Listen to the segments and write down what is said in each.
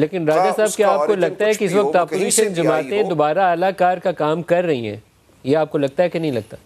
لیکن راجہ صاحب کیا آپ کو لگتا ہے کہ اس وقت اپوزیشن جماعتیں دوبارہ اعلی کار کا کام کر رہی ہیں یہ آپ کو لگتا ہے کہ نہیں لگتا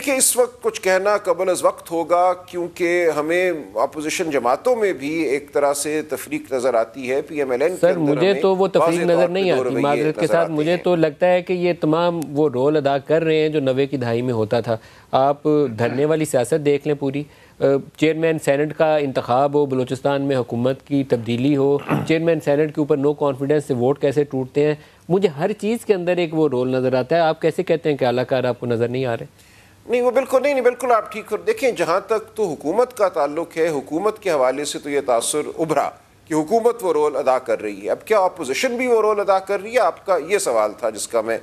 دیکھیں اس وقت کچھ کہنا قبل از وقت ہوگا کیونکہ ہمیں اپوزیشن جماعتوں میں بھی ایک طرح سے تفریق نظر آتی ہے P M L N sir مجھے تو وہ تفریق نظر نہیں آتی معذرت کے ساتھ مجھے تو لگتا ہے کہ یہ تمام وہ رول ادا کر رہے ہیں جو نوے کی دہائی میں ہوتا تھا آپ دھرنے والی سیاست دیکھ لیں پوری چیئرمین سینٹ کا انتخاب ہو بلوچستان میں حکومت کی تبدیلی ہو چیئرمین سینٹ کے اوپر نو کانفیڈنس سے ووٹ کیسے ٹوٹتے ہیں مجھے ہر چیز کے اندر ایک وہ رول نظر آتا ہے آپ کیسے کہتے ہیں کہ اعلیٰ کار آپ کو نظر نہیں آ رہے نہیں وہ بالکل نہیں نہیں بالکل آپ ٹھیک کر دیکھیں جہاں تک تو حکومت کا تعلق ہے حکومت کے حوالے سے تو یہ تاثر ابھرا کہ حکومت وہ رول ادا کر رہی ہے اب کیا اپوزیشن بھی وہ رول ادا کر رہی ہے آپ کا یہ سوال تھا جس کا میں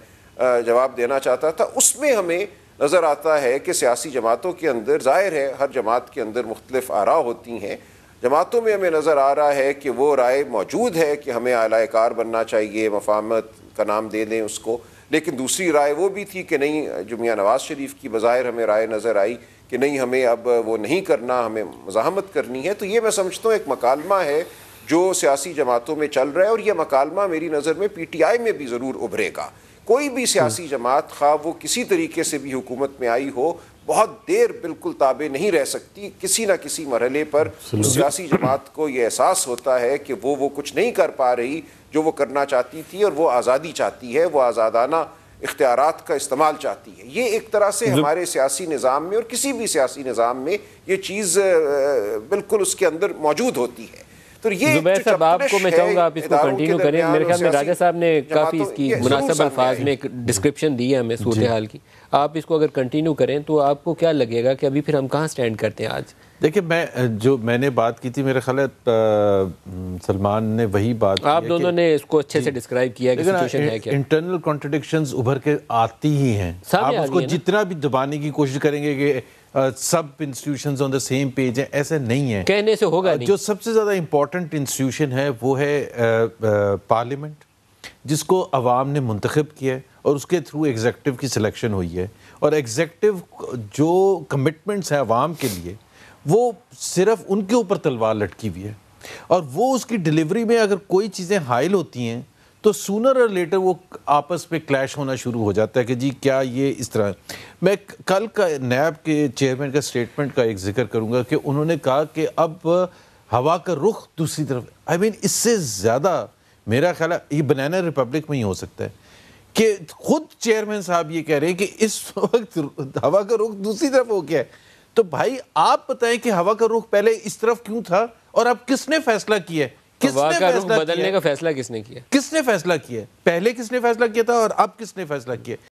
جواب دینا چاہتا تھا اس میں ہمیں نظر آتا ہے کہ سیاسی جماعتوں کے اندر ظاہر ہے ہر جماعت کے اندر مختلف آراء ہوتی ہیں جماعتوں میں ہمیں نظر آ رہا ہے کہ وہ رائے موجود ہے کہ ہمیں اعلی کار بننا چاہیے مفاہمت کا نام دے دیں اس کو لیکن دوسری رائے وہ بھی تھی کہ نہیں جو میاں نواز شریف کی بظاہر ہمیں رائے نظر آئی کہ نہیں ہمیں اب وہ نہیں کرنا ہمیں مزاحمت کرنی ہے تو یہ میں سمجھتا ہوں ایک مکالمہ ہے جو سیاسی جماعتوں میں چل رہا ہے اور یہ مکالمہ میری نظر میں پی ٹی آئی میں بھی ضرور ابھرے گا کوئی بھی سیاسی جماعت خواہ وہ کسی طریقے سے بھی حکومت میں آئی ہو بہت دیر بالکل تابع نہیں رہ سکتی کسی نہ کسی مرحلے پر سیاسی جماعت کو یہ احساس ہوتا ہے کہ وہ وہ کچھ نہیں کر پا رہی جو وہ کرنا چاہتی تھی اور وہ آزادی چاہتی ہے وہ آزادانہ اختیارات کا استعمال چاہتی ہے یہ ایک طرح سے ہمارے سیاسی نظام میں اور کسی بھی سیاسی نظام میں یہ چیز بالکل اس کے اندر موجود ہوتی ہے زبیر صاحب آپ کو میں چاہوں گا آپ اس کو کنٹینیو کریں میرے خیال میں راجہ صاحب نے کافی اس کی مناسب الفاظ میں ایک ڈسکرپشن دی ہے ہمیں صورتحال جی۔ کی آپ اس کو اگر کنٹینیو کریں تو آپ کو کیا لگے گا کہ ابھی پھر ہم کہاں سٹینڈ کرتے ہیں آج دیکھیں میں جو میں نے بات کی تھی میرے خیال ہے سلمان نے وہی بات آپ دونوں نے اس کو اچھے سے ڈسکرائب جی۔ کیا کہ انٹرنل کانٹرڈکشنز ابھر کے آتی ہی ہیں آپ اس کو جتنا بھی دبانے کی کوشش کریں گے کہ سب institutions on the same page ہیں ایسے نہیں ہیں کہنے سے ہوگا جو سب سے زیادہ امپورٹنٹ انسٹیٹیوشن ہے وہ ہے پارلیمنٹ جس کو عوام نے منتخب کیا ہے اور اس کے تھرو ایگزیکٹو کی سلیکشن ہوئی ہے اور ایگزیکٹو جو کمٹمنٹس ہیں عوام کے لیے وہ صرف ان کے اوپر تلوار لٹکی ہوئی ہے اور وہ اس کی ڈلیوری میں اگر کوئی چیزیں حائل ہوتی ہیں تو سونر اور لیٹر وہ آپس پہ کلیش ہونا شروع ہو جاتا ہے کہ جی کیا یہ اس طرح میں کل کا نیب کے چیئرمین کا اسٹیٹمنٹ کا ایک ذکر کروں گا کہ انہوں نے کہا کہ اب ہوا کا رخ دوسری طرف اس سے زیادہ میرا خیال ہے یہ بنانا ریپبلک میں ہی ہو سکتا ہے کہ خود چیئرمین صاحب یہ کہہ رہے ہیں کہ اس وقت ہوا کا رخ دوسری طرف ہو گیا ہے تو بھائی آپ بتائیں کہ ہوا کا رخ پہلے اس طرف کیوں تھا اور اب کس نے فیصلہ کیا ہے بدلنے کا فیصلہ کس نے کیا کس نے فیصلہ کیا پہلے کس نے فیصلہ کیا تھا اور اب کس نے فیصلہ کیا